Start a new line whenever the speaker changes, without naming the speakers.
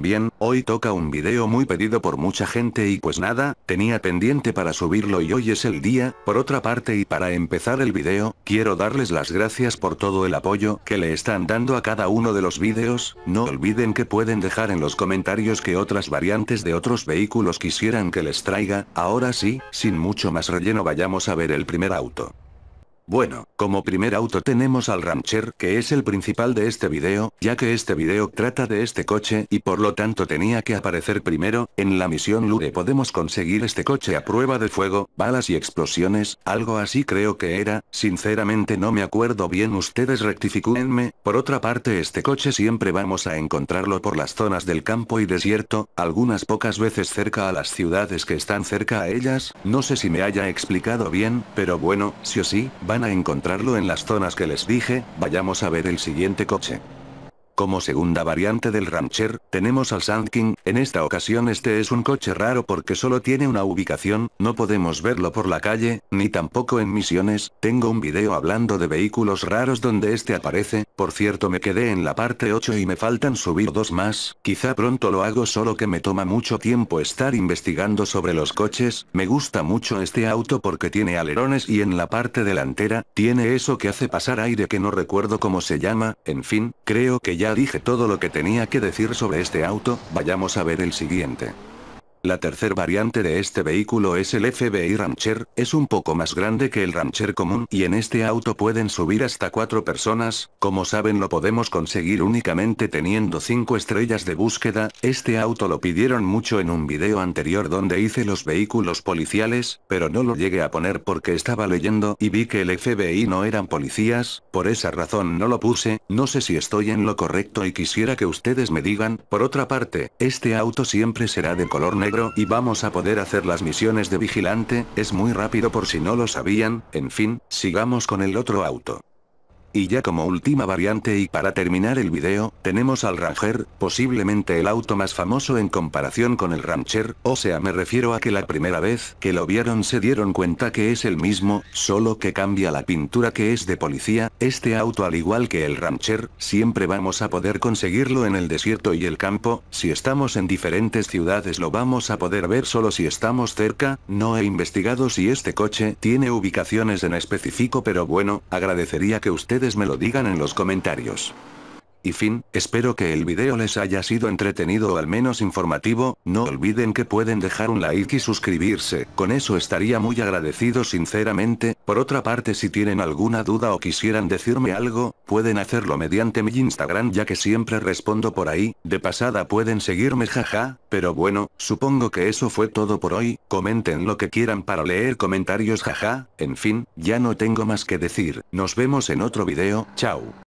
Bien, hoy toca un video muy pedido por mucha gente y pues nada, tenía pendiente para subirlo y hoy es el día, por otra parte y para empezar el video, quiero darles las gracias por todo el apoyo que le están dando a cada uno de los videos, no olviden que pueden dejar en los comentarios que otras variantes de otros vehículos quisieran que les traiga, ahora sí, sin mucho más relleno vayamos a ver el primer auto. Bueno, como primer auto tenemos al Rancher que es el principal de este video, ya que este video trata de este coche y por lo tanto tenía que aparecer primero, en la misión Lure eh, podemos conseguir este coche a prueba de fuego, balas y explosiones, algo así creo que era, sinceramente no me acuerdo bien ustedes rectificúenme, por otra parte este coche siempre vamos a encontrarlo por las zonas del campo y desierto, algunas pocas veces cerca a las ciudades que están cerca a ellas, no sé si me haya explicado bien, pero bueno, sí o sí, a encontrarlo en las zonas que les dije, vayamos a ver el siguiente coche. Como segunda variante del Rancher, tenemos al Sand King, en esta ocasión este es un coche raro porque solo tiene una ubicación, no podemos verlo por la calle, ni tampoco en misiones, tengo un video hablando de vehículos raros donde este aparece, por cierto me quedé en la parte 8 y me faltan subir dos más, quizá pronto lo hago solo que me toma mucho tiempo estar investigando sobre los coches, me gusta mucho este auto porque tiene alerones y en la parte delantera, tiene eso que hace pasar aire que no recuerdo cómo se llama, en fin, creo que ya dije todo lo que tenía que decir sobre este auto, vayamos a ver el siguiente. La tercer variante de este vehículo es el FBI Rancher, es un poco más grande que el Rancher común y en este auto pueden subir hasta 4 personas, como saben lo podemos conseguir únicamente teniendo 5 estrellas de búsqueda, este auto lo pidieron mucho en un video anterior donde hice los vehículos policiales, pero no lo llegué a poner porque estaba leyendo y vi que el FBI no eran policías, por esa razón no lo puse, no sé si estoy en lo correcto y quisiera que ustedes me digan, por otra parte, este auto siempre será de color negro y vamos a poder hacer las misiones de vigilante, es muy rápido por si no lo sabían, en fin, sigamos con el otro auto y ya como última variante y para terminar el video, tenemos al Ranger, posiblemente el auto más famoso en comparación con el Rancher, o sea me refiero a que la primera vez que lo vieron se dieron cuenta que es el mismo, solo que cambia la pintura que es de policía, este auto al igual que el Rancher, siempre vamos a poder conseguirlo en el desierto y el campo, si estamos en diferentes ciudades lo vamos a poder ver solo si estamos cerca, no he investigado si este coche tiene ubicaciones en específico pero bueno, agradecería que ustedes me lo digan en los comentarios. Y fin, espero que el video les haya sido entretenido o al menos informativo, no olviden que pueden dejar un like y suscribirse, con eso estaría muy agradecido sinceramente, por otra parte si tienen alguna duda o quisieran decirme algo, pueden hacerlo mediante mi Instagram ya que siempre respondo por ahí, de pasada pueden seguirme jaja, pero bueno, supongo que eso fue todo por hoy, comenten lo que quieran para leer comentarios jaja, en fin, ya no tengo más que decir, nos vemos en otro video, chao.